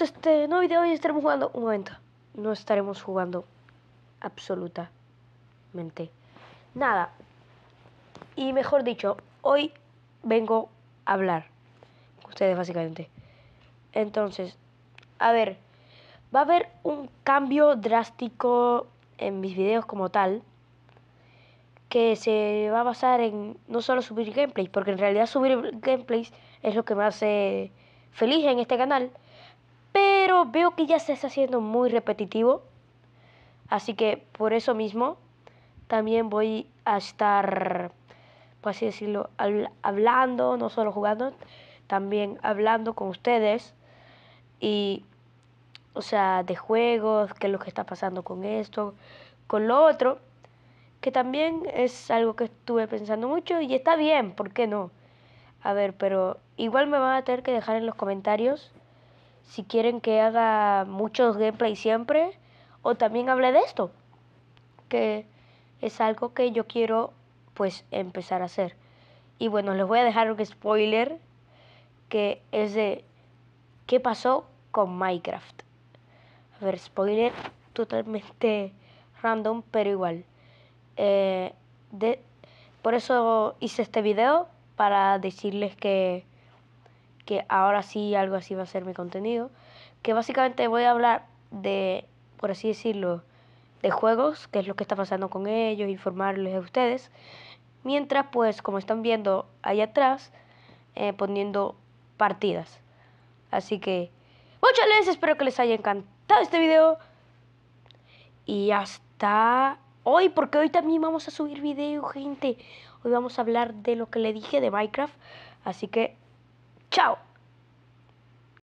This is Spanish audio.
este nuevo video hoy estaremos jugando... Un momento, no estaremos jugando absolutamente nada. Y mejor dicho, hoy vengo a hablar con ustedes básicamente. Entonces, a ver, va a haber un cambio drástico en mis videos como tal. Que se va a basar en no solo subir gameplays, porque en realidad subir gameplays es lo que me hace feliz en este canal pero veo que ya se está haciendo muy repetitivo. Así que por eso mismo también voy a estar, por así decirlo, hablando, no solo jugando, también hablando con ustedes. Y, o sea, de juegos, qué es lo que está pasando con esto, con lo otro, que también es algo que estuve pensando mucho y está bien, ¿por qué no? A ver, pero igual me van a tener que dejar en los comentarios si quieren que haga muchos gameplay siempre, o también hable de esto, que es algo que yo quiero pues empezar a hacer. Y bueno, les voy a dejar un spoiler que es de qué pasó con Minecraft. A ver, spoiler totalmente random, pero igual. Eh, de, por eso hice este video para decirles que que ahora sí algo así va a ser mi contenido, que básicamente voy a hablar de, por así decirlo, de juegos, que es lo que está pasando con ellos, informarles a ustedes. Mientras, pues, como están viendo ahí atrás, eh, poniendo partidas. Así que, muchas gracias, espero que les haya encantado este video. Y hasta hoy, porque hoy también vamos a subir video, gente. Hoy vamos a hablar de lo que le dije de Minecraft. Así que Ciao